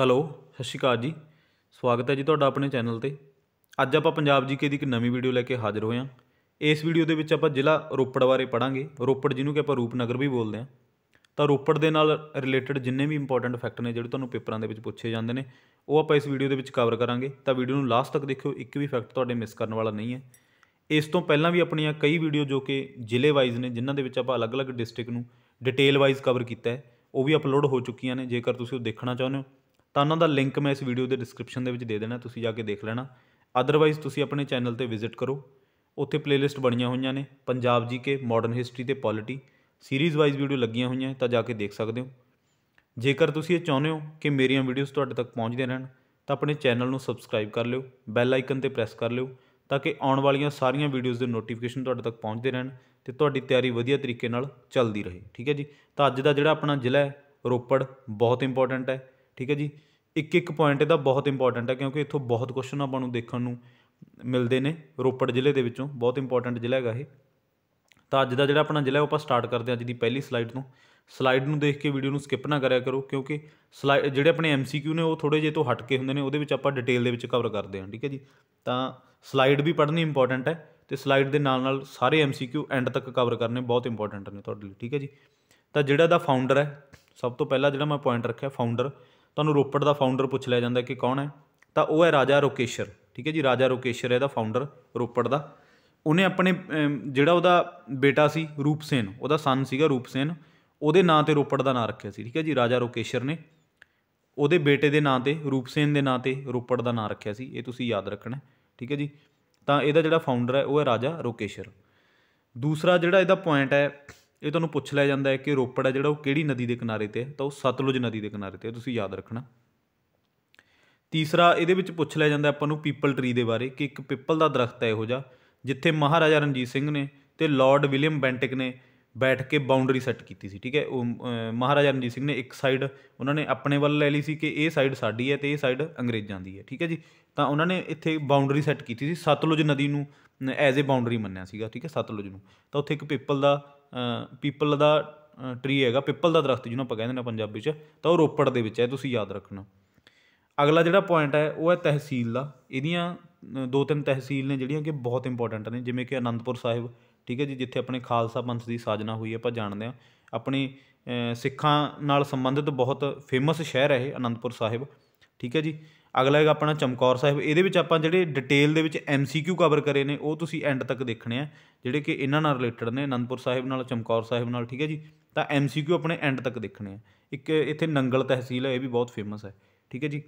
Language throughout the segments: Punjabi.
ਹੈਲੋ ਸਤਿ ਸ਼੍ਰੀ ਅਕਾਲ ਜੀ ਸਵਾਗਤ ਹੈ ਜੀ ਤੁਹਾਡਾ ਆਪਣੇ ਚੈਨਲ 'ਤੇ ਅੱਜ ਆਪਾਂ ਪੰਜਾਬ ਜੀਕੇ ਦੀ ਇੱਕ ਨਵੀਂ ਵੀਡੀਓ ਲੈ ਕੇ ਹਾਜ਼ਰ ਹੋਏ ਹਾਂ ਇਸ ਵੀਡੀਓ ਦੇ ਵਿੱਚ ਆਪਾਂ ਜ਼ਿਲ੍ਹਾ ਰੋਪੜ ਬਾਰੇ ਪੜਾਂਗੇ ਰੋਪੜ ਜਿਹਨੂੰ ਕਿ ਆਪਾਂ ਰੂਪਨਗਰ ਵੀ ਬੋਲਦੇ ਹਾਂ ਤਾਂ ਰੋਪੜ ਦੇ ਨਾਲ ਰਿਲੇਟਡ ਜਿੰਨੇ ਵੀ ਇੰਪੋਰਟੈਂਟ ਫੈਕਟ ਨੇ ਜਿਹੜੇ ਤੁਹਾਨੂੰ ਪੇਪਰਾਂ ਦੇ ਵਿੱਚ ਪੁੱਛੇ ਜਾਂਦੇ ਨੇ ਉਹ ਆਪਾਂ ਇਸ ਵੀਡੀਓ ਦੇ ਵਿੱਚ ਕਵਰ ਕਰਾਂਗੇ ਤਾਂ ਵੀਡੀਓ ਨੂੰ ਲਾਸਟ ਤੱਕ ਦੇਖਿਓ ਇੱਕ ਵੀ ਫੈਕਟ ਤੁਹਾਡੇ ਮਿਸ ਕਰਨ ਵਾਲਾ ਨਹੀਂ ਹੈ ਇਸ ਤੋਂ ਪਹਿਲਾਂ ਵੀ ਆਪਣੀਆਂ ਕਈ ਵੀਡੀਓ ਜੋ ਕਿ ਜ਼ਿਲ੍ਹੇ ਵਾਈਜ਼ ਨੇ ਜਿਨ੍ਹਾਂ ਦੇ ਵਿੱਚ ਆਪਾਂ ਅਲੱਗ-ਅਲੱਗ ਡਿਸਟ੍ਰਿਕਟ ਨੂੰ ਡਿਟੇਲ ਵਾਈਜ਼ ਕਵਰ ਕੀਤਾ ਹੈ ਉਹ ਵੀ ਅਪਲੋਡ ਹੋ ਚੁੱਕੀਆਂ ਨੇ ਜੇਕਰ ਤੁਸੀਂ ਉਹ ਦੇਖਣਾ ਚਾਹੁੰਦੇ ਹੋ ਤਾਂ ਉਹਨਾਂ ਦਾ ਲਿੰਕ ਮੈਂ ਇਸ ਵੀਡੀਓ ਦੇ ਡਿਸਕ੍ਰਿਪਸ਼ਨ ਦੇ ਵਿੱਚ ਦੇ ਦੇਣਾ ਤੁਸੀਂ ਜਾ ਕੇ ਦੇਖ ਲੈਣਾ ਅਦਰਵਾਈਜ਼ ਤੁਸੀਂ ਆਪਣੇ ਚੈਨਲ ਤੇ ਵਿਜ਼ਿਟ ਕਰੋ ਉੱਥੇ ਪਲੇਲਿਸਟ ਬਣੀਆਂ ਹੋਈਆਂ ਨੇ Punjab G K modern history ਤੇ ਪੋਲਿਟੀ ਸੀਰੀਜ਼ ਵਾਈਜ਼ ਵੀਡੀਓ ਲੱਗੀਆਂ ਹੋਈਆਂ ਤਾਂ ਜਾ ਕੇ ਦੇਖ ਸਕਦੇ ਹੋ ਜੇਕਰ ਤੁਸੀਂ ਇਹ ਚਾਹੁੰਦੇ ਹੋ ਕਿ ਮੇਰੀਆਂ ਵੀਡੀਓਜ਼ ਤੁਹਾਡੇ ਤੱਕ ਪਹੁੰਚਦੀਆਂ ਰਹਿਣ ਤਾਂ ਆਪਣੇ ਚੈਨਲ ਨੂੰ ਸਬਸਕ੍ਰਾਈਬ ਕਰ ਲਿਓ ਬੈਲ ਆਈਕਨ ਤੇ ਪ੍ਰੈਸ ਕਰ ਲਿਓ ਤਾਂ ਕਿ ਆਉਣ ਵਾਲੀਆਂ ਸਾਰੀਆਂ ਵੀਡੀਓਜ਼ ਦੇ ਨੋਟੀਫਿਕੇਸ਼ਨ ਤੁਹਾਡੇ ਤੱਕ ਪਹੁੰਚਦੇ ਰਹਿਣ ਤੇ ਤੁਹਾਡੀ ਤਿਆਰੀ ਵਧੀਆ ਤਰੀਕੇ ਨਾਲ ਚੱਲਦੀ ਰਹੇ ਠੀਕ ਹੈ ਜੀ ਤਾਂ ਅੱਜ ਦਾ ਜਿਹੜਾ ਆਪਣਾ ਜ਼ਿਲ੍ਹਾ ਹੈ ਰੋਪੜ ਬਹੁਤ ਇੰਪੋਰਟੈਂਟ ਹੈ ਠੀਕ ਹੈ ਜੀ ਇੱਕ ਇੱਕ ਪੁਆਇੰਟ ਇਹਦਾ ਬਹੁਤ ਇੰਪੋਰਟੈਂਟ ਹੈ ਕਿਉਂਕਿ ਇੱਥੋਂ ਬਹੁਤ ਕੁਐਸਚਨ ਆਪਾਂ ਨੂੰ ਦੇਖਣ ਨੂੰ ਮਿਲਦੇ ਨੇ ਰੋਪੜ ਜ਼ਿਲ੍ਹੇ ਦੇ ਵਿੱਚੋਂ ਬਹੁਤ ਇੰਪੋਰਟੈਂਟ ਜ਼ਿਲ੍ਹਾ ਹੈਗਾ ਇਹ ਤਾਂ ਅੱਜ ਦਾ ਜਿਹੜਾ ਆਪਣਾ ਜ਼ਿਲ੍ਹਾ ਉਹ ਆਪਾਂ ਸਟਾਰਟ ਕਰਦੇ ਹਾਂ ਅੱਜ ਦੀ ਪਹਿਲੀ ਸਲਾਈਡ ਤੋਂ ਸਲਾਈਡ ਨੂੰ ਦੇਖ ਕੇ ਵੀਡੀਓ ਨੂੰ ਸਕਿਪ ਨਾ ਕਰਿਆ ਕਰੋ ਕਿਉਂਕਿ ਸਲਾਈਡ ਜਿਹੜੇ ਆਪਣੇ ਐਮਸੀਕਿਊ ਨੇ ਉਹ ਥੋੜੇ ਜਿਹੇ ਤੋਂ ਹਟ ਕੇ ਹੁੰਦੇ ਨੇ ਉਹਦੇ ਵਿੱਚ ਆਪਾਂ ਡਿਟੇਲ ਦੇ ਵਿੱਚ ਕਵਰ ਕਰਦੇ ਹਾਂ ਠੀਕ ਹੈ ਜੀ ਤਾਂ ਸਲਾਈਡ ਵੀ ਪੜ੍ਹਨੀ ਇੰਪੋਰਟੈਂਟ ਹੈ ਤੇ ਸਲਾਈਡ ਦੇ ਨਾਲ ਨਾਲ ਸਾਰੇ ਐਮਸੀਕਿਊ ਐਂਡ ਤੱਕ ਕਵਰ ਕਰਨੇ ਬਹੁਤ ਇੰਪੋਰਟੈਂਟ ਨੇ ਤੁਹਾਡੇ ਲਈ ਠੀਕ ਹੈ ਜੀ ਤਾਂ ਜਿਹੜਾ ਦਾ ਫਾਊਂਡਰ ਹੈ ਸਭ ਤੋਂ ਪਹਿਲਾਂ ਜਿਹੜਾ ਮੈਂ ਪੁਆਇੰਟ ਰੱਖਿਆ ਫਾਊਂਡਰ ਤੁਹਾਨੂੰ ਰੋਪੜ ਦਾ ਫਾਊਂਡਰ ਪੁੱਛ ਲਿਆ ਜਾਂਦਾ ਕਿ ਕੌਣ ਹੈ ਤਾਂ ਉਹ ਹੈ ਰਾਜਾ ਰੋਕੇਸ਼ਰ ਠੀਕ ਹੈ ਜੀ ਰਾਜਾ ਰੋਕੇਸ਼ਰ ਇਹਦਾ ਫਾਊਂਡਰ ਰੋਪੜ ਦਾ ਉਹਨੇ ਆਪਣੇ ਜਿਹੜਾ ਉਹਦਾ ਬੇਟਾ ਸੀ ਰੂਪਸੇਨ ਉਹਦਾ ਸਨ ਸੀਗਾ ਰੂਪਸੇਨ ਉਹਦੇ ਨਾਂ ਤੇ ਰੋਪੜ ਦਾ ਨਾਂ ਰੱਖਿਆ ਸੀ ਠੀਕ ਹੈ ਜੀ ਰਾਜਾ ਰੋਕੇਸ਼ਰ ਨੇ ਉਹਦੇ ਬੇਟੇ ਦੇ ਨਾਂ ਤੇ ਰੂਪਸੇਨ ਦੇ ਨਾਂ ਤੇ ਰੋਪੜ ਦਾ ਨਾਂ ਰੱਖਿਆ ਸੀ ਇਹ ਤੁਸੀਂ ਯਾਦ ਰੱਖਣਾ ਠੀਕ ਹੈ ਜੀ ਤਾਂ ਇਹਦਾ ਜਿਹੜਾ ਫਾਊਂਡਰ ਹੈ ਉਹ ਹੈ ਰਾਜਾ ਰੋਕੇਸ਼ਰ ਦੂਸਰਾ ਜਿਹੜਾ ਇਹਦਾ ਪੁਆਇੰਟ ਹੈ ਇਹ ਤੁਹਾਨੂੰ ਪੁੱਛ ਲਿਆ ਜਾਂਦਾ ਹੈ ਕਿ ਰੋਪੜ ਹੈ ਜਿਹੜਾ ਉਹ ਕਿਹੜੀ ਨਦੀ ਦੇ ਕਿਨਾਰੇ ਤੇ ਹੈ ਤਾਂ ਉਹ ਸਤਲੁਜ ਨਦੀ ਦੇ ਕਿਨਾਰੇ ਤੇ ਹੈ ਤੁਸੀਂ ਯਾਦ ਰੱਖਣਾ ਤੀਸਰਾ ਇਹਦੇ ਵਿੱਚ ਪੁੱਛ ਲਿਆ ਜਾਂਦਾ ਆਪਾਂ ਨੂੰ ਪੀਪਲ ਟਰੀ ਦੇ ਬਾਰੇ ਕਿ ਇੱਕ ਪੀਪਲ ਦਾ ਦਰਖਤ ਹੈ ਇਹੋ ਜਿਹਾ ਜਿੱਥੇ ਮਹਾਰਾਜਾ ਰਣਜੀਤ ਸਿੰਘ ਨੇ ਤੇ ਲਾਰਡ ਵਿਲੀਅਮ ਬੈਂਟਿਕ ਨੇ ਬੈਠ ਕੇ ਬਾਉਂਡਰੀ ਸੈੱਟ ਕੀਤੀ ਸੀ ਠੀਕ ਹੈ ਉਹ ਮਹਾਰਾਜਾ ਰਣਜੀਤ ਸਿੰਘ ਨੇ ਇੱਕ ਸਾਈਡ ਉਹਨਾਂ ਨੇ ਆਪਣੇ ਵੱਲ ਲੈ ਲਈ ਸੀ ਕਿ ਇਹ ਸਾਈਡ ਸਾਡੀ ਹੈ ਤੇ ਇਹ ਸਾਈਡ ਅੰਗਰੇਜ਼ਾਂ ਦੀ ਹੈ ਠੀਕ ਹੈ ਜੀ ਤਾਂ ਉਹਨਾਂ ਨੇ ਇੱਥੇ ਬਾਉਂਡਰੀ ਸੈੱਟ ਕੀਤੀ ਸੀ ਸਤਲੁਜ ਨਦੀ ਨੂੰ ਐਜ਼ ਅ ਬਾਉਂਡਰੀ ਮੰਨਿਆ ਸੀਗਾ ਠੀਕ ਹੈ ਸਤਲੁਜ ਨੂੰ ਤਾਂ ਉੱਥੇ ਇੱਕ ਪੀਪਲ ਦਾ ਪੀਪਲ ਦਾ ਟਰੀ ਹੈਗਾ ਪੀਪਲ ਦਾ ਦਰਖਤ ਜਿਹਨੂੰ ਆਪਾਂ ਕਹਿੰਦੇ ਨੇ ਪੰਜਾਬੀ 'ਚ ਤਾਂ ਉਹ ਰੋਪੜ ਦੇ ਵਿੱਚ ਹੈ ਤੁਸੀਂ ਯਾਦ ਰੱਖਣਾ ਅਗਲਾ ਜਿਹੜਾ ਪੁਆਇੰਟ ਹੈ ਉਹ ਹੈ ਤਹਿਸੀਲ ਦਾ ਇਹਦੀਆਂ ਦੋ ਤਿੰਨ ਤਹਿਸੀਲ ਨੇ ਜਿਹੜੀਆਂ ਕਿ ਬਹੁਤ ਇੰਪੋਰਟੈਂਟ ਨੇ ਜਿਵੇਂ ਕਿ ਅਨੰਦਪੁਰ ਸਾਹਿਬ ਠੀਕ ਹੈ ਜੀ ਜਿੱਥੇ ਆਪਣੇ ਖਾਲਸਾ ਪੰਥ ਦੀ ਸਾਜਨਾ ਹੋਈ ਆਪਾਂ ਜਾਣਦੇ ਆ ਆਪਣੇ ਸਿੱਖਾਂ ਨਾਲ ਸੰਬੰਧਿਤ ਬਹੁਤ ਫੇਮਸ ਸ਼ਹਿਰ ਹੈ ਅਨੰਦਪੁਰ ਸਾਹਿਬ ਠੀਕ ਹੈ ਜੀ ਅਗਲਾ ਹੈਗਾ ਆਪਣਾ ਚਮਕੌਰ ਸਾਹਿਬ ਇਹਦੇ ਵਿੱਚ ਆਪਾਂ ਜਿਹੜੇ ਡਿਟੇਲ ਦੇ ਵਿੱਚ ਐਮਸੀਕਿਊ ਕਵਰ ਕਰੇ ਨੇ ਉਹ ਤੁਸੀਂ ਐਂਡ ਤੱਕ ਦੇਖਣੇ ਆ ਜਿਹੜੇ ਕਿ ਇਹਨਾਂ ਨਾਲ ਰਿਲੇਟਡ ਨੇ ਅਨੰਦਪੁਰ ਸਾਹਿਬ ਨਾਲ ਚਮਕੌਰ ਸਾਹਿਬ ਨਾਲ ਠੀਕ ਹੈ ਜੀ ਤਾਂ ਐਮਸੀਕਿਊ ਆਪਣੇ ਐਂਡ ਤੱਕ ਦੇਖਣੇ ਆ ਇੱਕ ਇੱਥੇ ਨੰਗਲ ਤਹਿਸੀਲ ਹੈ ਇਹ ਵੀ ਬਹੁਤ ਫੇਮਸ ਹੈ ਠੀਕ ਹੈ ਜੀ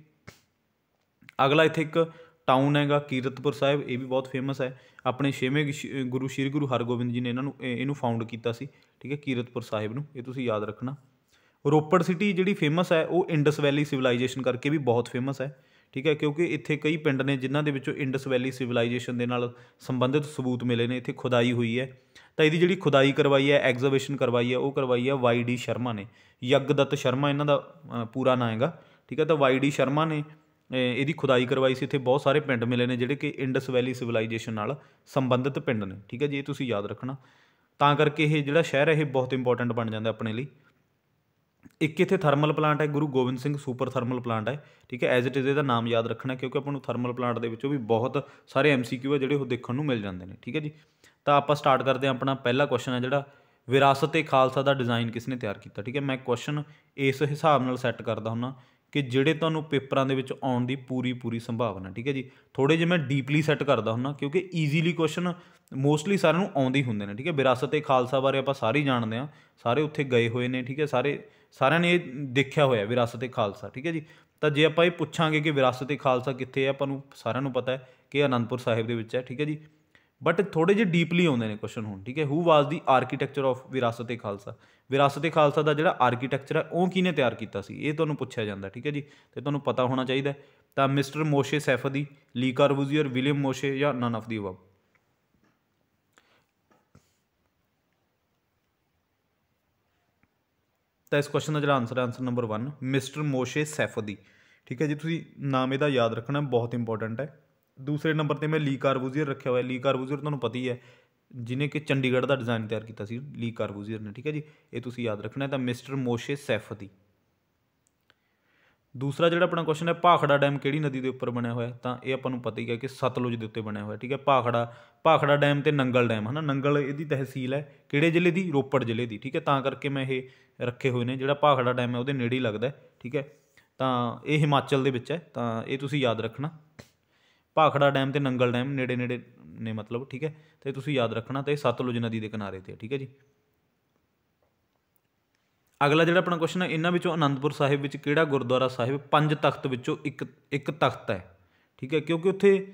ਅਗਲਾ ਇੱਥੇ ਇੱਕ ਟਾਊਨ ਹੈਗਾ ਕੀਰਤਪੁਰ ਸਾਹਿਬ ਇਹ ਵੀ ਬਹੁਤ ਫੇਮਸ ਹੈ ਆਪਣੇ ਛੇਵੇਂ ਗੁਰੂ ਸ਼੍ਰੀ ਗੁਰੂ ਹਰਗੋਬਿੰਦ ਜੀ ਨੇ ਇਹਨਾਂ ਨੂੰ ਇਹਨੂੰ ਫਾਊਂਡ ਕੀਤਾ ਸੀ ਠੀਕ ਹੈ ਕੀਰਤਪੁਰ ਸਾਹਿਬ ਨੂੰ ਇਹ ਤੁਸੀਂ ਯਾਦ ਰੱਖਣਾ ਰੋਪੜ ਸਿਟੀ ਜਿਹੜੀ ਫੇਮਸ ਹੈ ਉਹ ਇੰਡਸ ਵੈਲੀ ਸਿਵਲਾਈਜੇਸ਼ਨ ਕਰਕੇ ਵੀ ਬਹੁਤ ਫੇਮਸ ਹੈ ਠੀਕ ਹੈ ਕਿਉਂਕਿ ਇੱਥੇ ਕਈ ਪਿੰਡ ਨੇ ਜਿਨ੍ਹਾਂ ਦੇ ਵਿੱਚੋਂ ਇੰਡਸ ਵੈਲੀ ਸਿਵਲਾਈਜੇਸ਼ਨ ਦੇ ਨਾਲ ਸੰਬੰਧਿਤ ਸਬੂਤ ਮਿਲੇ ਨੇ ਇੱਥੇ ਖੁਦਾਈ ਹੋਈ ਹੈ ਤਾਂ ਇਹਦੀ ਜਿਹੜੀ ਖੁਦਾਈ ਕਰਵਾਈ ਹੈ ਐਗਜ਼ੀਬਿਸ਼ਨ ਕਰਵਾਈ ਹੈ ਉਹ ਕਰਵਾਈ ਹੈ ਵਾਈ ਡੀ ਸ਼ਰਮਾ ਨੇ ਯਗਦਤ ਸ਼ਰਮਾ ਇਹਨਾਂ ਦਾ ਪੂਰਾ ਨਾਮ ਹੈਗਾ ਠੀਕ ਹੈ ਤਾਂ ਵਾਈ ਡੀ ਸ਼ਰਮਾ ਨੇ ਇਹਦੀ ਖੁਦਾਈ ਕਰਵਾਈ ਸੀ ਇੱਥੇ ਬਹੁਤ ਸਾਰੇ ਪਿੰਡ ਮਿਲੇ ਨੇ ਜਿਹੜੇ ਕਿ ਇੰਡਸ ਵੈਲੀ ਸਿਵਲਾਈਜੇਸ਼ਨ ਨਾਲ ਸੰਬੰਧਿਤ ਪਿੰਡ ਨੇ ਠੀਕ ਹੈ ਜੀ ਇਹ ਤੁਸੀਂ ਯਾਦ ਰੱਖਣਾ ਤਾਂ ਕਰਕੇ ਇਹ ਜਿਹੜਾ ਸ਼ਹਿਰ ਹੈ ਇਹ ਬਹੁਤ ਇੰਪੋਰਟੈਂਟ ਬਣ ਜਾਂਦਾ ਆਪਣੇ ਲਈ ਇੱਕ ਇੱਥੇ ਥਰਮਲ ਪਲਾਂਟ ਹੈ Guru Gobind Singh super thermal plant ਹੈ ਠੀਕ ਹੈ ਐਜ਼ ਇਟ ਇਜ਼ ਇਹਦਾ ਨਾਮ ਯਾਦ ਰੱਖਣਾ ਕਿਉਂਕਿ ਆਪਾਂ ਨੂੰ ਥਰਮਲ ਪਲਾਂਟ ਦੇ ਵਿੱਚੋਂ ਵੀ ਬਹੁਤ ਸਾਰੇ ਐਮਸੀਕਿਊ ਆ ਜਿਹੜੇ ਉਹ ਦੇਖਣ ਨੂੰ ਮਿਲ ਜਾਂਦੇ ਨੇ ਠੀਕ ਹੈ ਜੀ ਤਾਂ ਆਪਾਂ ਸਟਾਰਟ ਕਰਦੇ ਹਾਂ ਆਪਣਾ ਪਹਿਲਾ ਕੁਐਸਚਨ ਹੈ ਜਿਹੜਾ ਵਿਰਾਸਤ-ਏ-ਖਾਲਸਾ ਦਾ ਡਿਜ਼ਾਈਨ ਕਿਸ ਨੇ ਤਿਆਰ ਕੀਤਾ ਠੀਕ ਹੈ ਮੈਂ ਕੁਐਸਚਨ ਇਸ ਹਿਸਾਬ ਨਾਲ ਸੈੱਟ ਕਰਦਾ ਹੁੰਨਾ ਕਿ ਜਿਹੜੇ ਤੁਹਾਨੂੰ ਪੇਪਰਾਂ ਦੇ ਵਿੱਚ ਆਉਣ ਦੀ ਪੂਰੀ ਪੂਰੀ ਸੰਭਾਵਨਾ ਠੀਕ ਹੈ ਜੀ ਥੋੜੇ ਜਿਵੇਂ ਡੀਪਲੀ ਸੈੱਟ ਕਰਦਾ ਹੁੰਨਾ ਕਿਉਂਕਿ ਈਜ਼ੀਲੀ ਕੁਐਸਚਨ ਮੋਸਟਲੀ ਸਾਰਿਆਂ ਨੂੰ ਆਉਂਦੇ ਹੁੰਦੇ ਨੇ ਠੀਕ ਹੈ ਵਿਰਾਸਤ ਏ ਖਾਲਸਾ ਬਾਰੇ ਆਪਾਂ ਸਾਰੇ ਜਾਣਦੇ ਆ ਸਾਰੇ ਉੱਥੇ ਗਏ ਹੋਏ ਨੇ ਠੀਕ ਹੈ ਸਾਰੇ ਸਾਰਿਆਂ ਨੇ ਇਹ ਦੇਖਿਆ ਹੋਇਆ ਵਿਰਾਸਤ ਏ ਖਾਲਸਾ ਠੀਕ ਹੈ ਜੀ ਤਾਂ ਜੇ ਆਪਾਂ ਇਹ ਪੁੱਛਾਂਗੇ ਕਿ ਵਿਰਾਸਤ ਏ ਖਾਲਸਾ ਕਿੱਥੇ ਹੈ ਆਪਾਂ ਨੂੰ ਸਾਰਿਆਂ ਨੂੰ ਪਤਾ ਹੈ ਕਿ ਅਨੰਦਪੁਰ ਸਾਹਿਬ ਦੇ ਵਿੱਚ ਹੈ ਠੀਕ ਹੈ ਜੀ ਬਟ ਥੋੜੇ ਜਿਹਾ ਡੀਪਲੀ ਆਉਂਦੇ ਨੇ ਕੁਐਸਚਨ ਹੁਣ ਠੀਕ ਹੈ who was the architecture of Virasat e Khalsa Virasat e Khalsa ਦਾ ਜਿਹੜਾ ਆਰਕੀਟੈਕਚਰ ਹੈ ਉਹ ਕਿਹਨੇ ਤਿਆਰ ਕੀਤਾ ਸੀ ਇਹ ਤੁਹਾਨੂੰ ਪੁੱਛਿਆ ਜਾਂਦਾ ਠੀਕ ਹੈ ਜੀ ਤੇ ਤੁਹਾਨੂੰ ਪਤਾ ਹੋਣਾ ਚਾਹੀਦਾ ਤਾਂ ਮਿਸਟਰ ਮੋਸ਼ੇ ਸੈਫਦੀ ਲੀ ਕਾਰਬੂਜ਼ੀਅਰ ਵਿਲੀਅਮ ਮੋਸ਼ੇ ਜਾਂ ਨਨ ਆਫ ਦੀ ਅਬਵ ਤਾਂ ਇਸ ਕੁਐਸਚਨ ਦਾ ਜਿਹੜਾ ਆਨਸਰ ਹੈ answer number 1 mister Moshe Safdie ਠੀਕ ਹੈ ਜੀ ਤੁਸੀਂ ਨਾਮ ਇਹਦਾ ਯਾਦ ਰੱਖਣਾ ਬਹੁਤ ਇੰਪੋਰਟੈਂਟ ਹੈ ਦੂਸਰੇ ਨੰਬਰ ਤੇ ਮੈਂ ਲੀ ਕਾਰਬੂਜ਼ੀਅਰ ਰੱਖਿਆ ਹੋਇਆ ਲੀ ਕਾਰਬੂਜ਼ੀਅਰ ਤੁਹਾਨੂੰ ਪਤਾ ਹੀ ਹੈ ਜਿਨੇ ਕਿ ਚੰਡੀਗੜ੍ਹ ਦਾ ਡਿਜ਼ਾਈਨ ਤਿਆਰ ਕੀਤਾ ਸੀ ਲੀ ਕਾਰਬੂਜ਼ੀਅਰ ਨੇ ਠੀਕ ਹੈ ਜੀ ਇਹ ਤੁਸੀਂ ਯਾਦ ਰੱਖਣਾ ਤਾਂ ਮਿਸਟਰ ਮੋਸ਼ੇ ਸੈਫਤੀ ਦੂਸਰਾ ਜਿਹੜਾ ਆਪਣਾ ਕੁਐਸਚਨ ਹੈ ਭਾਖੜਾ ਡੈਮ ਕਿਹੜੀ ਨਦੀ ਦੇ ਉੱਪਰ ਬਣਿਆ ਹੋਇਆ ਤਾਂ ਇਹ ਆਪਾਂ ਨੂੰ ਪਤਾ ਹੀ ਹੈ ਕਿ ਸਤਲੁਜ ਦੇ ਉੱਤੇ ਬਣਿਆ ਹੋਇਆ ਠੀਕ ਹੈ ਭਾਖੜਾ ਭਾਖੜਾ ਡੈਮ ਤੇ ਨੰਗਲ ਡੈਮ ਹਨਾ ਨੰਗਲ ਇਹਦੀ ਤਹਿਸੀਲ ਹੈ ਕਿਹੜੇ ਜ਼ਿਲ੍ਹੇ ਦੀ ਰੋਪੜ ਜ਼ਿਲ੍ਹੇ ਦੀ ਠੀਕ ਹੈ ਤਾਂ ਕਰਕੇ ਮੈਂ ਇਹ ਰੱਖੇ ਹੋਏ ਨੇ ਜਿਹੜਾ ਭਾਖੜਾ ਡੈਮ ਹੈ ਉਹਦੇ ਨੇੜੇ ਹੀ ਲੱਗਦਾ ਠੀਕ ਹੈ ਤਾਂ ਇਹ ਹਿਮਾਚਲ ਦੇ ਵਿੱਚ ਹੈ ਤਾਂ ਇਹ ਤੁਸੀਂ ਯਾਦ ਰੱਖਣਾ ਭਾਖੜਾ ਡੈਮ ਤੇ ਨੰਗਲ ਡੈਮ ਨੇੜੇ ਨੇੜੇ ਨੇ ਮਤਲਬ ਠੀਕ ਹੈ ਤੇ ਤੁਸੀਂ ਯਾਦ ਰੱਖਣਾ ਤੇ ਸਤਲੁਜ ਨਦੀ ਦੇ ਕਿਨਾਰੇ ਤੇ ਠੀਕ ਹੈ ਜੀ ਅਗਲਾ ਜਿਹੜਾ ਆਪਣਾ ਕੁਐਸਚਨ ਹੈ ਇਹਨਾਂ ਵਿੱਚੋਂ ਅਨੰਦਪੁਰ ਸਾਹਿਬ ਵਿੱਚ ਕਿਹੜਾ ਗੁਰਦੁਆਰਾ ਸਾਹਿਬ ਪੰਜ ਤਖਤ ਵਿੱਚੋਂ ਇੱਕ ਇੱਕ ਤਖਤ ਹੈ ਠੀਕ ਹੈ ਕਿਉਂਕਿ ਉੱਥੇ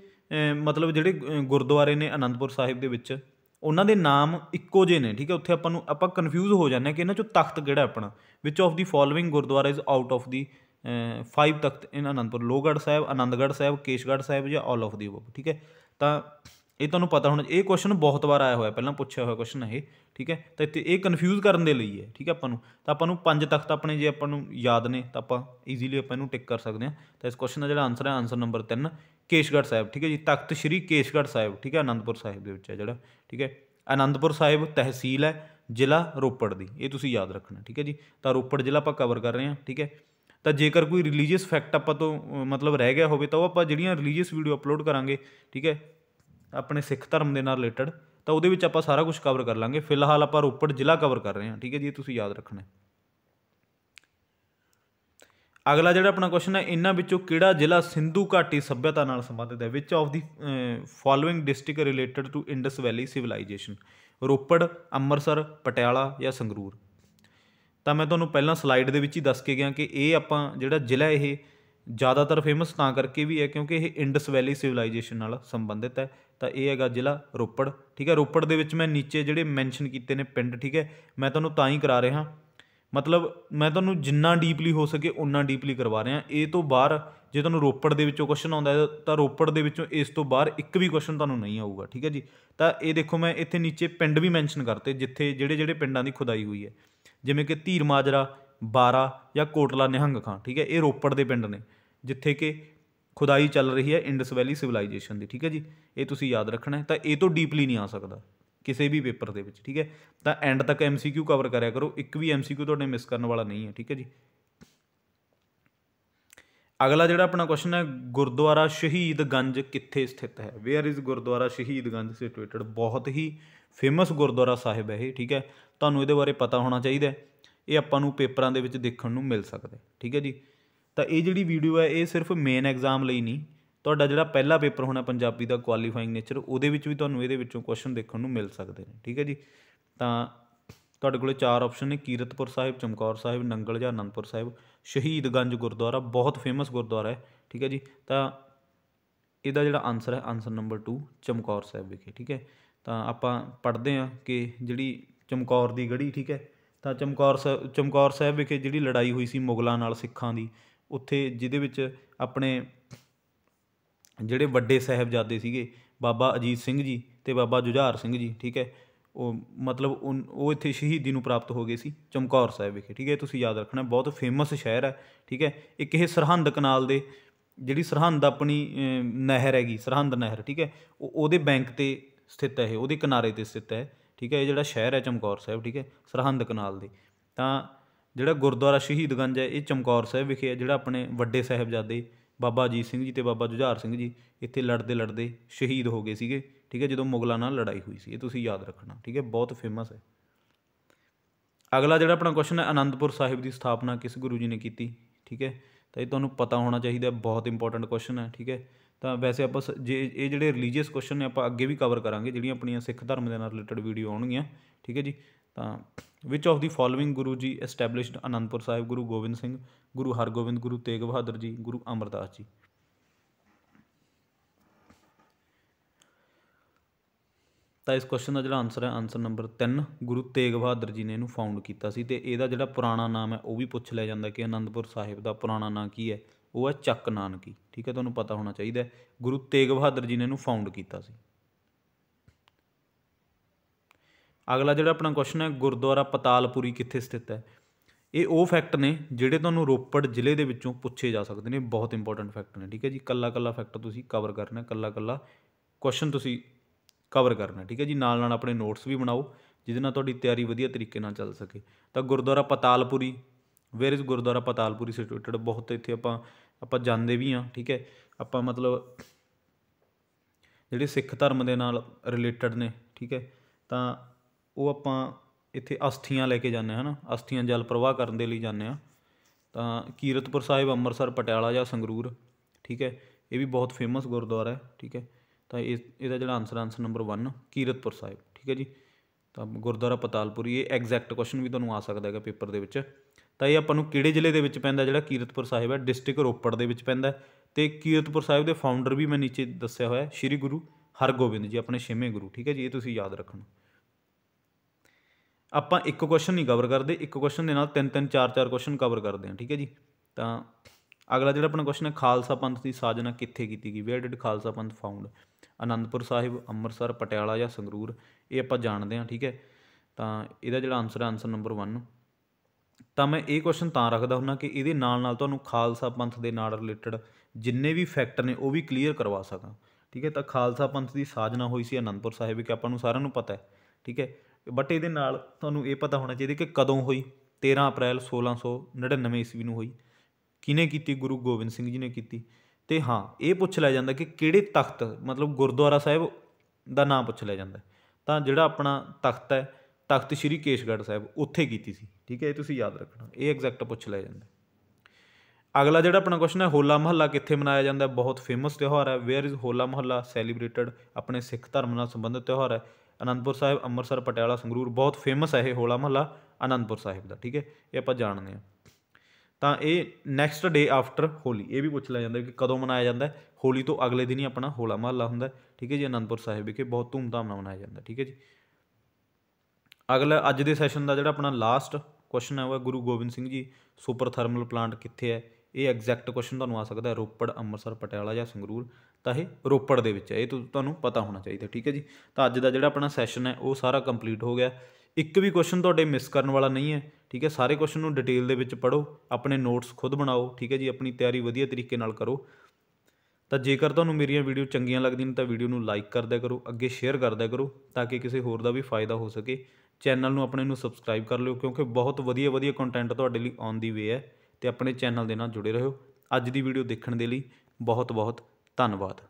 ਮਤਲਬ ਜਿਹੜੇ ਗੁਰਦੁਆਰੇ ਨੇ ਅਨੰਦਪੁਰ ਸਾਹਿਬ ਦੇ ਵਿੱਚ ਉਹਨਾਂ ਦੇ ਨਾਮ ਇੱਕੋ ਜਿਹੇ ਨੇ ਠੀਕ ਹੈ ਉੱਥੇ ਆਪਾਂ ਨੂੰ ਆਪਾਂ ਕਨਫਿਊਜ਼ ਹੋ ਜਾਂਦੇ ਕਿ ਇਹਨਾਂ ਚੋਂ ਤਖਤ ਕਿਹੜਾ ਆਪਣਾ which of the following gurdwara is out of the 5 takht in Anandpur Lohgarh Sahib Anandgarh Sahib Keshgarh Sahib ਜਾਂ ਆਲ ਆਫ ਦੀ ਅਬਵ ਠੀਕ ਹੈ ਤਾਂ ਇਹ ਤੁਹਾਨੂੰ ਪਤਾ ਹੋਣਾ ਇਹ ਕੁਐਸਚਨ ਬਹੁਤ ਵਾਰ ਆਇਆ ਹੋਇਆ ਪਹਿਲਾਂ ਪੁੱਛਿਆ ਹੋਇਆ ਕੁਐਸਚਨ ਇਹ ਠੀਕ ਹੈ ਤਾਂ ਇੱਥੇ ਇਹ ਕਨਫਿਊਜ਼ ਕਰਨ ਦੇ ਲਈ ਹੈ ਠੀਕ ਹੈ ਆਪਾਂ ਨੂੰ ਤਾਂ ਆਪਾਂ ਨੂੰ ਪੰਜ ਤਖਤ ਆਪਣੇ ਜੇ ਆਪਾਂ ਨੂੰ ਯਾਦ ਨੇ ਤਾਂ ਆਪਾਂ ਈਜ਼ੀਲੀ ਆਪਾਂ ਇਹਨੂੰ ਟਿਕ ਕਰ ਸਕਦੇ ਹਾਂ ਤਾਂ ਇਸ ਕੁਐਸਚਨ ਦਾ ਜਿਹੜਾ ਆਨਸਰ ਹੈ ਆਨਸਰ ਨੰਬਰ 3 ਕੇਸ਼ਗੜ੍ਹ ਸਾਹਿਬ ਠੀਕ ਹੈ ਜੀ ਤਖਤ ਸ਼੍ਰੀ ਕੇਸ਼ਗੜ੍ਹ ਸਾਹਿਬ ਠੀਕ ਹੈ ਆਨੰਦਪੁਰ ਸਾਹਿਬ ਦੇ ਵਿੱਚ ਹੈ ਜਿਹੜਾ ਠੀਕ ਹੈ ਆਨੰਦਪੁਰ ਸਾਹਿਬ ਤਹਿਸੀਲ ਹੈ ਜ਼ਿਲ੍ਹਾ ਰੋਪੜ ਦੀ ਇਹ ਤੁਸੀਂ ਯਾਦ ਰੱਖਣਾ ਠੀਕ ਹੈ ਜੀ ਤਾਂ ਰੋਪੜ ਜ਼ਿਲ੍ਹਾ ਆਪਾਂ ਕਵਰ ਕਰ ਰਹੇ ਹਾਂ ਠੀਕ ਹੈ ਤਾਂ ਜੇਕਰ ਕੋਈ ਰਿਲੀਜੀਅਸ ਫੈਕਟ ਆਪਾਂ ਤੋਂ ਮਤਲਬ ਰਹਿ ਗਿਆ ਹੋਵੇ ਤਾਂ ਉਹ ਆਪਾਂ ਜਿਹੜੀਆਂ ਰਿਲੀਜੀਅਸ ਵੀਡੀਓ ਅਪਲੋਡ ਕਰਾਂਗੇ ਠੀਕ ਹੈ ਆਪਣੇ ਸਿੱਖ ਧਰਮ ਦੇ ਨਾਲ ਰਿਲੇਟਡ ਤਾਂ ਉਹਦੇ ਵਿੱਚ ਆਪਾਂ ਸਾਰਾ ਕੁਝ ਕਵਰ ਕਰ ਲਾਂਗੇ ਫਿਲਹਾਲ ਆਪਾਂ ਰੋਪੜ ਜ਼ਿਲ੍ਹਾ ਕਵਰ ਕਰ ਰਹੇ ਹਾਂ ਠੀਕ ਹੈ ਜੀ ਤੁਸੀਂ ਯਾਦ ਰੱਖਣਾ ਅਗਲਾ ਜਿਹੜਾ ਆਪਣਾ ਕੁਐਸਚਨ ਹੈ ਇਹਨਾਂ ਵਿੱਚੋਂ ਕਿਹੜਾ ਜ਼ਿਲ੍ਹਾ ਸਿੰਧੂ ਘਾਟੀ ਸਭਿਅਤਾ ਨਾਲ ਸੰਬੰਧਿਤ ਹੈ ਵਿੱਚ of the following district related to Indus valley civilization Ropar Amritsar Patiala ਜਾਂ ਸੰਗਰੂਰ ਤਾਂ ਮੈਂ ਤੁਹਾਨੂੰ ਪਹਿਲਾਂ ਸਲਾਈਡ ਦੇ ਵਿੱਚ ਹੀ ਦੱਸ ਕੇ ਗਿਆ ਕਿ ਇਹ ਆਪਾਂ ਜਿਹੜਾ ਜ਼ਿਲ੍ਹਾ ਇਹ ਜ਼ਿਆਦਾਤਰ ਫੇਮਸ ਤਾਂ ਕਰਕੇ ਵੀ ਹੈ ਕਿਉਂਕਿ ਇਹ ਇੰਡਸ ਵੈਲੀ ਸਿਵਲਾਈਜੇਸ਼ਨ ਨਾਲ ਸੰਬੰਧਿਤ ਹੈ ਤਾਂ ਇਹ ਹੈਗਾ ਜ਼ਿਲ੍ਹਾ ਰੋਪੜ ਠੀਕ ਹੈ ਰੋਪੜ ਦੇ ਵਿੱਚ ਮੈਂ ਨੀਚੇ ਜਿਹੜੇ ਮੈਂਸ਼ਨ ਕੀਤੇ ਨੇ ਪਿੰਡ ਠੀਕ ਹੈ ਮੈਂ ਤੁਹਾਨੂੰ ਤਾਂ ਹੀ ਕਰਾ ਰਿਹਾ ਮਤਲਬ ਮੈਂ ਤੁਹਾਨੂੰ ਜਿੰਨਾ ਡੀਪਲੀ ਹੋ ਸਕੇ ਉਨਾ ਡੀਪਲੀ ਕਰਵਾ ਰਿਹਾ ਇਹ ਤੋਂ ਬਾਹਰ ਜੇ ਤੁਹਾਨੂੰ ਰੋਪੜ ਦੇ ਵਿੱਚੋਂ ਕੁਐਸਚਨ ਆਉਂਦਾ ਹੈ ਤਾਂ ਰੋਪੜ ਦੇ ਵਿੱਚੋਂ ਇਸ ਤੋਂ ਬਾਹਰ ਇੱਕ ਵੀ ਕੁਐਸਚਨ ਤੁਹਾਨੂੰ ਨਹੀਂ ਆਊਗਾ ਠੀਕ ਹੈ ਜੀ ਤਾਂ ਇਹ ਦੇਖੋ ਮੈਂ ਇੱਥੇ ਨੀਚੇ ਪਿੰਡ ਵੀ ਮੈਂਸ਼ਨ ਕਰਤੇ ਜਿੱਥੇ ਜਿਹੜੇ ਜਿਹੜੇ ਪਿੰਡਾਂ ਦੀ ਖੁਦਾਈ ਹੋਈ ਹੈ ਜਿਵੇਂ ਕਿ ਧੀਰ ਮਾਜਰਾ ਬਾਰਾ ਜਾਂ ਕੋਟਲਾ ਨਿਹੰਗ ਖਾਂ ਠੀਕ ਹੈ ਇਹ ਰੋਪੜ ਦੇ ਪਿੰਡ ਨੇ ਜਿੱਥੇ ਕਿ ਖੁਦਾਈ ਚੱਲ ਰਹੀ ਹੈ ਇੰਡਸ ਵੈਲੀ ਸਿਵਲਾਈਜੇਸ਼ਨ ਦੀ ਠੀਕ ਹੈ ਜੀ ਇਹ ਤੁਸੀਂ ਯਾਦ ਰੱਖਣਾ ਹੈ ਤਾਂ ਇਹ ਤੋਂ ਡੀਪਲੀ ਨਹੀਂ ਆ ਸਕਦਾ ਕਿਸੇ ਵੀ ਪੇਪਰ ਦੇ ਵਿੱਚ ਠੀਕ ਹੈ ਤਾਂ ਐਂਡ ਤੱਕ ਐਮਸੀਕਿਊ ਕਵਰ ਕਰਿਆ ਕਰੋ ਇੱਕ ਵੀ ਐਮਸੀਕਿਊ ਤੁਹਾਡੇ ਮਿਸ ਕਰਨ ਵਾਲਾ ਨਹੀਂ ਹੈ ਠੀਕ ਹੈ ਜੀ ਅਗਲਾ ਜਿਹੜਾ ਆਪਣਾ ਕੁਐਸਚਨ ਹੈ ਗੁਰਦੁਆਰਾ ਸ਼ਹੀਦ ਗੰਜ ਕਿੱਥੇ ਸਥਿਤ ਹੈ ਵੇਅਰ ਇਜ਼ ਗੁਰਦੁਆਰਾ ਸ਼ਹੀਦ ਗੰਜ ਸਿਚੁਏਟਡ ਬਹੁਤ ਹੀ ਫੇਮਸ ਗੁਰਦੁਆਰਾ ਸਾਹਿਬ ਹੈ ਇਹ ਠੀਕ ਹੈ ਤੁਹਾਨੂੰ ਇਹਦੇ ਬਾਰੇ ਪਤਾ ਹੋਣਾ ਚਾਹੀਦਾ ਇਹ ਆਪਾਂ ਨੂੰ ਪੇਪਰਾਂ ਦੇ ਵਿੱਚ ਦੇਖਣ ਨੂੰ ਮਿਲ ਸਕਦਾ ਠੀਕ ਹੈ ਜੀ ਤਾਂ ਇਹ ਜਿਹੜੀ ਵੀਡੀਓ ਹੈ ਇਹ ਸਿਰਫ ਮੇਨ ਐਗਜ਼ਾਮ ਲਈ ਨਹੀਂ ਤੁਹਾਡਾ ਜਿਹੜਾ ਪਹਿਲਾ ਪੇਪਰ ਹੋਣਾ ਪੰਜਾਬੀ ਦਾ ਕੁਆਲੀਫਾਈਂਗ ਨੇਚਰ ਉਹਦੇ ਵਿੱਚ ਵੀ ਤੁਹਾਨੂੰ ਇਹਦੇ ਵਿੱਚੋਂ ਕੁਐਸਚਨ ਦੇਖਣ ਨੂੰ ਮਿਲ ਸਕਦੇ ਨੇ ਠੀਕ ਹੈ ਜੀ ਤਾਂ ਤੁਹਾਡੇ ਕੋਲੇ ਚਾਰ ਆਪਸ਼ਨ ਨੇ ਕੀਰਤਪੁਰ ਸਾਹਿਬ ਚਮਕੌਰ ਸਾਹਿਬ ਨੰਗਲ ਜਾਂ ਅਨੰਦਪੁਰ ਸਾਹਿਬ ਸ਼ਹੀਦਗੰਜ ਗੁਰਦੁਆਰਾ ਬਹੁਤ ਫੇਮਸ ਗੁਰਦੁਆਰਾ ਹੈ ਠੀਕ ਹੈ ਜੀ ਤਾਂ ਇਹਦਾ ਜਿਹੜਾ ਆਨਸਰ ਹੈ ਆਨਸਰ ਨੰਬਰ 2 ਚਮਕੌਰ ਸਾਹਿਬ ਵਿਖੇ ਠੀਕ ਹੈ ਤਾਂ ਆਪਾਂ ਪੜ੍ਹਦੇ ਹਾਂ ਕਿ ਜਿਹੜੀ ਚਮਕੌਰ ਦੀ ਗੜੀ ਠੀਕ ਹੈ ਤਾਂ ਚਮਕੌਰ ਚਮਕੌਰ ਸਾਹਿਬ ਵਿਖੇ ਜਿਹੜੀ ਲੜਾਈ ਹੋਈ ਸੀ ਮੁਗਲਾਂ ਨਾਲ ਸਿੱਖਾਂ ਦੀ ਉੱਥੇ ਜਿਹਦੇ ਵਿੱਚ ਆਪਣੇ ਜਿਹੜੇ ਵੱਡੇ ਸਹਿਬਜ਼ਾਦੇ ਸੀਗੇ ਬਾਬਾ ਅਜੀਤ ਸਿੰਘ ਜੀ ਤੇ ਬਾਬਾ ਜੁਝਾਰ ਸਿੰਘ ਜੀ ਠੀਕ ਹੈ ਉਹ ਮਤਲਬ ਉਹ ਇੱਥੇ ਸ਼ਹੀਦੀ ਨੂੰ ਪ੍ਰਾਪਤ ਹੋ ਗਏ ਸੀ ਚਮਕੌਰ ਸਾਹਿਬ ਵਿਖੇ ਠੀਕ ਹੈ ਤੁਸੀਂ ਯਾਦ ਰੱਖਣਾ ਬਹੁਤ ਫੇਮਸ ਸ਼ਹਿਰ ਹੈ ਠੀਕ ਹੈ ਇੱਕ ਇਹ ਸਰਹੰਦ ਕਨਾਲ ਦੇ ਜਿਹੜੀ ਸਰਹੰਦ ਆਪਣੀ ਨਹਿਰ ਹੈਗੀ ਸਰਹੰਦ ਨਹਿਰ ਠੀਕ ਹੈ ਉਹਦੇ ਬੈਂਕ ਤੇ ਸਥਿਤ ਹੈ ਉਹਦੇ ਕਿਨਾਰੇ ਤੇ ਸਥਿਤ ਹੈ ਠੀਕ ਹੈ ਇਹ ਜਿਹੜਾ ਸ਼ਹਿਰ ਹੈ ਚਮਕੌਰ ਸਾਹਿਬ ਠੀਕ ਹੈ ਸਰਹੰਦ ਕਨਾਲ ਦੀ ਤਾਂ ਜਿਹੜਾ ਗੁਰਦੁਆਰਾ ਸ਼ਹੀਦਗੰਜ ਹੈ ਇਹ ਚਮਕੌਰ ਸਾਹਿਬ ਵਿਖੇ ਹੈ ਜਿਹੜਾ ਆਪਣੇ ਵੱਡੇ ਸਹਿਬਜ਼ਾਦੇ ਬਾਬਾ ਅਜੀਤ ਸਿੰਘ ਜੀ ਤੇ ਬਾਬਾ ਜੁਝਾਰ ਸਿੰਘ ਜੀ ਇੱਥੇ ਲੜਦੇ ਲੜਦੇ ਸ਼ਹੀਦ ਹੋ ਗਏ ਸੀਗੇ ਠੀਕ ਹੈ ਜਦੋਂ ਮੁਗਲਾਂ ਨਾਲ ਲੜਾਈ ਹੋਈ ਸੀ ਇਹ ਤੁਸੀਂ ਯਾਦ ਰੱਖਣਾ ਠੀਕ ਹੈ ਬਹੁਤ ਫੇਮਸ ਹੈ ਅਗਲਾ ਜਿਹੜਾ ਆਪਣਾ ਕੁਐਸਚਨ ਹੈ ਅਨੰਦਪੁਰ ਸਾਹਿਬ ਦੀ ਸਥਾਪਨਾ ਕਿਸ ਗੁਰੂ ਜੀ ਨੇ ਕੀਤੀ ਠੀਕ ਹੈ ਤਾਂ ਇਹ ਤੁਹਾਨੂੰ ਪਤਾ ਹੋਣਾ ਚਾਹੀਦਾ ਬਹੁਤ ਇੰਪੋਰਟੈਂਟ ਕੁਐਸਚਨ ਹੈ ਠੀਕ ਹੈ ਤਾਂ ਵੈਸੇ ਆਪਾਂ ਜੇ ਇਹ ਜਿਹੜੇ ਰਿਲੀਜੀਅਸ ਕੁਐਸਚਨ ਨੇ ਆਪਾਂ ਅੱਗੇ ਵੀ ਕਵਰ ਕਰਾਂਗੇ ਜਿਹੜੀਆਂ ਆਪਣੀਆਂ ਸਿੱਖ ਧਰਮ ਦੇ ਨਾਲ ਰਿਲੇਟਡ ਵੀਡੀਓ ਆਉਣਗੀਆਂ ਠੀਕ ਹੈ ਜੀ ਤਾਂ ਵਿਚ of the following Guru ji established Anandpur Sahib Guru Gobind Singh Guru Hargobind Guru Tegh Bahadur ji Guru Amardas ਜੀ ਤਾਂ ਇਸ ਕੁਐਸਚਨ ਦਾ ਜਿਹੜਾ ਆਨਸਰ ਹੈ ਆਨਸਰ ਨੰਬਰ 3 ਗੁਰੂ ਤੇਗ ਬਹਾਦਰ ਜੀ ਨੇ ਇਹਨੂੰ ਫਾਊਂਡ ਕੀਤਾ ਸੀ ਤੇ ਇਹਦਾ ਜਿਹੜਾ ਪੁਰਾਣਾ ਨਾਮ ਹੈ ਉਹ ਵੀ ਪੁੱਛ ਲਿਆ ਜਾਂਦਾ ਕਿ ਅਨੰਦਪੁਰ ਸਾਹਿਬ ਦਾ ਪੁਰਾਣਾ ਨਾਮ ਕੀ ਹੈ ਉਹ ਹੈ ਚੱਕ ਨਾਨਕੀ ਠੀਕ ਹੈ ਤੁਹਾਨੂੰ ਪਤਾ ਹੋਣਾ ਚਾਹੀਦਾ ਗੁਰੂ ਤੇਗ ਬਹਾਦਰ ਜੀ ਨੇ ਇਹਨੂੰ ਫਾਊਂਡ ਕੀਤਾ ਸੀ ਅਗਲਾ ਜਿਹੜਾ ਆਪਣਾ ਕੁਐਸਚਨ ਹੈ ਗੁਰਦੁਆਰਾ ਪਤਾਲਪੁਰੀ ਕਿੱਥੇ ਸਥਿਤ ਹੈ ਇਹ ਉਹ ਫੈਕਟ ਨੇ ਜਿਹੜੇ ਤੁਹਾਨੂੰ ਰੋਪੜ ਜ਼ਿਲ੍ਹੇ ਦੇ ਵਿੱਚੋਂ ਪੁੱਛੇ ਜਾ ਸਕਦੇ ਨੇ ਬਹੁਤ ਇੰਪੋਰਟੈਂਟ ਫੈਕਟ ਨੇ ਠੀਕ ਹੈ ਜੀ ਕੱਲਾ ਕੱਲਾ ਫੈਕਟ ਤੁਸੀਂ ਕਵਰ ਕਰਨਾ ਕੱਲਾ ਕੱਲਾ ਕੁਐਸਚਨ ਤੁਸੀਂ ਕਵਰ ਕਰਨਾ ਠੀਕ ਹੈ ਜੀ ਨਾਲ ਨਾਲ ਆਪਣੇ ਨੋਟਸ ਵੀ ਬਣਾਓ ਜਿਹਦੇ ਨਾਲ ਤੁਹਾਡੀ ਤਿਆਰੀ ਵਧੀਆ ਤਰੀਕੇ ਨਾਲ ਚੱਲ ਸਕੇ ਤਾਂ Gurdwara Patalpuri where is Gurdwara Patalpuri situated ਬਹੁਤ ਇੱਥੇ ਆਪਾਂ ਆਪਾਂ ਜਾਂਦੇ ਵੀ ਆ ਠੀਕ ਹੈ ਆਪਾਂ ਮਤਲਬ ਜਿਹੜੇ ਸਿੱਖ ਧਰਮ ਦੇ ਨਾਲ ਰਿਲੇਟਡ ਨੇ ਠੀਕ ਹੈ ਤਾਂ ਉਹ ਆਪਾਂ ਇੱਥੇ ਅਸਥੀਆਂ ਲੈ ਕੇ ਜਾਂਦੇ ਹਨ ਅਸਥੀਆਂ ਜਲ ਪ੍ਰਵਾਹ ਕਰਨ ਦੇ ਲਈ ਜਾਂਦੇ ਆ ਤਾਂ ਕੀਰਤਪੁਰ ਸਾਹਿਬ ਅੰਮ੍ਰਿਤਸਰ ਪਟਿਆਲਾ ਜਾਂ ਸੰਗਰੂਰ ਠੀਕ ਹੈ ਇਹ ਵੀ ਬਹੁਤ ਫੇਮਸ ਗੁਰਦੁਆਰਾ ਹੈ ਠੀਕ ਹੈ ਤਾਂ ਇਹ ਇਹਦਾ ਜਿਹੜਾ answer answer number 1 Kiratpur Sahib ਠੀਕ ਹੈ ਜੀ ਤਾਂ ਗੁਰਦੁਆਰਾ ਪਤਾਲਪੁਰੀ ਇਹ ਐਗਜ਼ੈਕਟ ਕੁਐਸਚਨ ਵੀ ਤੁਹਾਨੂੰ ਆ ਸਕਦਾ ਹੈਗਾ ਪੇਪਰ ਦੇ ਵਿੱਚ ਤਾਂ ਇਹ ਆਪਾਂ ਨੂੰ ਕਿਹੜੇ ਜ਼ਿਲ੍ਹੇ ਦੇ ਵਿੱਚ ਪੈਂਦਾ ਜਿਹੜਾ ਕੀਰਤਪੁਰ ਸਾਹਿਬ ਹੈ ਡਿਸਟ੍ਰਿਕਟ ਰੋਪੜ ਦੇ ਵਿੱਚ ਪੈਂਦਾ ਤੇ ਕੀਰਤਪੁਰ ਸਾਹਿਬ ਦੇ ਫਾਊਂਡਰ ਵੀ ਮੈਂ ਨੀਚੇ ਦੱਸਿਆ ਹੋਇਆ ਹੈ ਸ੍ਰੀ ਗੁਰੂ ਹਰਗੋਬਿੰਦ ਜੀ ਆਪਣੇ ਛੇਵੇਂ ਗੁਰੂ ਠੀਕ ਹੈ ਜੀ ਇਹ ਤੁਸੀਂ ਯਾਦ ਰੱਖਣਾ ਆਪਾਂ ਇੱਕ ਕੁਐਸਚਨ ਨਹੀਂ ਕਵਰ ਕਰਦੇ ਇੱਕ ਕੁਐਸਚਨ ਦੇ ਨਾਲ ਤਿੰਨ ਤਿੰਨ ਚਾਰ ਚਾਰ ਕੁਐਸਚਨ ਕਵਰ ਕਰਦੇ ਹਾਂ ਠੀਕ ਹੈ ਜੀ ਤਾਂ ਅਗਲਾ ਜਿਹੜਾ ਆਪਣਾ ਕੁਐਸਚਨ ਹੈ ਖਾਲਸਾ ਪੰਥ ਦੀ ਸਾਜਨਾ ਕਿੱਥੇ ਕੀਤੀ ਗਈ wear did Khalsa Panth found Anandpur Sahib Amritsar Patiala ਜਾਂ ਸੰਗਰੂਰ ਇਹ ਆਪਾਂ ਜਾਣਦੇ ਹਾਂ ਠੀਕ ਹੈ ਤਾਂ ਇਹਦਾ ਜਿਹੜਾ ਆਨਸਰ ਹੈ ਆਨਸਰ ਨੰਬਰ 1 ਤਾਂ ਮੈਂ ਇਹ ਕੁਐਸਚਨ ਤਾਂ ਰੱਖਦਾ ਹੁੰਨਾ ਕਿ ਇਹਦੇ ਨਾਲ ਨਾਲ ਤੁਹਾਨੂੰ ਖਾਲਸਾ ਪੰਥ ਦੇ ਨਾਲ ਰਿਲੇਟਡ ਜਿੰਨੇ ਵੀ ਫੈਕਟਰ ਨੇ ਉਹ ਵੀ ਕਲੀਅਰ ਕਰਵਾ ਸਕਾਂ ਠੀਕ ਹੈ ਤਾਂ ਖਾਲਸਾ ਪੰਥ ਦੀ ਸਾਜਨਾ ਹੋਈ ਸੀ ਅਨੰਦਪੁਰ ਸਾਹਿਬ ਵਿੱਚ ਆਪਾਂ ਨੂੰ ਸਾਰਿਆਂ ਨੂੰ ਪਤਾ ਹੈ ਠੀਕ ਹੈ ਬਟ ਇਹਦੇ ਨਾਲ ਤੁਹਾਨੂੰ ਇਹ ਪਤਾ ਹੋਣਾ ਚਾਹੀਦਾ ਕਿ ਕਦੋਂ ਹੋਈ 13 ਅਪ੍ਰੈਲ 1699 ਈਸਵੀ ਨੂੰ ਹੋਈ ਕਿਨੇ ਕੀਤੀ ਗੁਰੂ ਗੋਬਿੰਦ ਸਿੰਘ ਜੀ ਨੇ ਕੀਤੀ ਤੇ ਹਾਂ ਇਹ ਪੁੱਛ ਲਿਆ ਜਾਂਦਾ ਕਿ ਕਿਹੜੇ ਤਖਤ ਮਤਲਬ ਗੁਰਦੁਆਰਾ ਸਾਹਿਬ ਦਾ ਨਾਮ ਪੁੱਛ ਲਿਆ ਜਾਂਦਾ ਤਾਂ ਜਿਹੜਾ ਆਪਣਾ ਤਖਤ ਹੈ ਤਖਤ ਸ੍ਰੀ ਕੇਸ਼ਗੜ੍ਹ ਸਾਹਿਬ ਉੱਥੇ ਕੀਤੀ ਸੀ ਠੀਕ ਹੈ ਇਹ ਤੁਸੀਂ ਯਾਦ ਰੱਖਣਾ ਇਹ ਐਗਜ਼ੈਕਟ ਪੁੱਛ ਲਿਆ ਜਾਂਦਾ ਅਗਲਾ ਜਿਹੜਾ ਆਪਣਾ ਕੁਐਸਚਨ ਹੈ ਹੋਲਾ ਮਹੱਲਾ ਕਿੱਥੇ ਮਨਾਇਆ ਜਾਂਦਾ ਹੈ ਬਹੁਤ ਫੇਮਸ ਤਿਉਹਾਰ ਹੈ ਵੇਅਰ ਇਜ਼ ਹੋਲਾ ਮਹੱਲਾ ਸੈਲੀਬ੍ਰੇਟਡ ਆਪਣੇ ਸਿੱਖ ਧਰਮ ਨਾਲ ਸੰਬੰਧਿਤ ਤਿਉਹਾਰ ਹੈ ਅਨੰਦਪੁਰ ਸਾਹਿਬ ਅੰਮ੍ਰਿਤਸਰ ਪਟਿਆਲਾ ਸੰਗਰੂਰ ਬਹੁਤ ਫੇਮਸ ਹੈ ਇਹ ਹੋਲਾ ਮਹੱਲਾ ਅਨੰਦਪੁਰ ਸਾਹਿਬ ਦਾ ਠੀਕ ਹੈ ਇਹ ਆਪਾਂ ਜਾਣਦੇ ਹਾਂ ਤਾਂ ਇਹ ਨੈਕਸਟ ਡੇ ਆਫਟਰ ਹੋਲੀ ਇਹ ਵੀ ਪੁੱਛ ਲਿਆ ਜਾਂਦਾ ਕਿ ਕਦੋਂ ਮਨਾਇਆ ਜਾਂਦਾ ਹੈ ਹੋਲੀ ਤੋਂ ਅਗਲੇ ਦਿਨ ਹੀ ਆਪਣਾ ਹੋਲਾ ਮਹੱਲਾ ਹੁੰਦਾ ਠੀਕ ਹੈ ਜੀ ਅਨੰਦਪੁਰ ਸਾਹਿਬ ਵਿਖੇ ਬਹੁਤ ਧੂਮਧਾਮ ਨਾਲ ਮਨਾਇਆ ਜਾਂਦਾ ਠੀਕ ਹੈ ਜੀ ਅਗਲਾ ਅੱਜ ਦੇ ਸੈਸ਼ਨ ਦਾ ਜਿਹੜਾ ਆਪਣਾ ਲਾਸਟ ਕੁਐਸਚਨ ਹੈ ਉਹ ਹੈ ਗੁਰੂ ਗੋਬਿੰਦ ਸਿੰਘ ਜੀ ਸੁਪਰ ਥਰਮਲ ਪਲਾਂਟ ਕਿੱਥੇ ਹੈ ਇਹ ਐਗਜ਼ੈਕਟ ਕੁਐਸਚਨ ਤੁਹਾਨੂੰ ਆ ਸਕਦਾ ਹੈ ਰੋਪੜ ਅੰਮ੍ਰਿਤਸਰ ਪਟਿਆਲਾ ਜਾਂ ਸੰਗਰੂਰ ਤਾਂ ਇਹ ਰੋਪੜ ਦੇ ਵਿੱਚ ਹੈ ਇਹ ਤੁਹਾਨੂੰ ਪਤਾ ਹੋਣਾ ਚਾਹੀਦਾ ਠੀਕ ਹੈ ਜੀ ਤਾਂ ਅੱਜ ਦਾ ਜਿਹੜਾ ਆਪਣਾ ਸੈਸ਼ਨ ਹੈ ਉਹ ਸਾਰਾ ਕੰਪਲੀਟ ਹੋ ਗਿਆ ਇੱਕ ਵੀ ਕੁਐਸਚਨ ਤੁਹਾਡੇ ਮਿਸ ਕਰਨ ਵਾਲਾ ਨਹੀਂ ਹੈ ਠੀਕ ਹੈ ਸਾਰੇ ਕੁਐਸਚਨ ਨੂੰ ਡਿਟੇਲ ਦੇ ਵਿੱਚ ਪੜੋ ਆਪਣੇ ਨੋਟਸ ਖੁਦ ਬਣਾਓ ਠੀਕ ਹੈ ਜੀ ਆਪਣੀ ਤਿਆਰੀ ਵਧੀਆ ਤਰੀਕੇ ਨਾਲ ਕਰੋ ਤਾਂ ਜੇਕਰ ਤੁਹਾਨੂੰ ਮੇਰੀਆਂ ਵੀਡੀਓ ਚੰਗੀਆਂ ਲੱਗਦੀਆਂ ਨੇ ਤਾਂ ਵੀਡੀਓ ਨੂੰ ਲਾਈਕ ਕਰਦਿਆ ਕਰੋ ਅੱਗੇ ਸ਼ੇਅਰ ਕਰਦਿਆ ਕਰੋ ਤਾਂ ਕਿ ਕਿਸੇ ਹੋਰ ਦਾ ਵੀ ਫਾਇਦਾ ਹੋ ਸਕੇ ਚੈਨਲ ਨੂੰ ਆਪਣੇ ਨੂੰ ਸਬਸਕ੍ਰਾਈਬ ਕਰ ਲਿਓ ਕਿਉਂਕਿ ਬਹੁਤ ਵਧੀਆ ਵਧੀਆ ਕੰਟੈਂਟ ਤੁਹਾਡੇ ਲਈ ਆਉਣ ਦੀ ਵੇ ਹੈ ਤੇ ਆਪਣੇ ਚੈਨਲ ਦੇ ਨਾਲ ਜੁੜੇ ਰਹੋ ਅੱਜ ਦੀ ਵੀਡੀਓ ਦੇਖਣ ਦੇ ਲਈ ਬਹੁਤ ਬਹੁਤ ਧੰਨਵਾਦ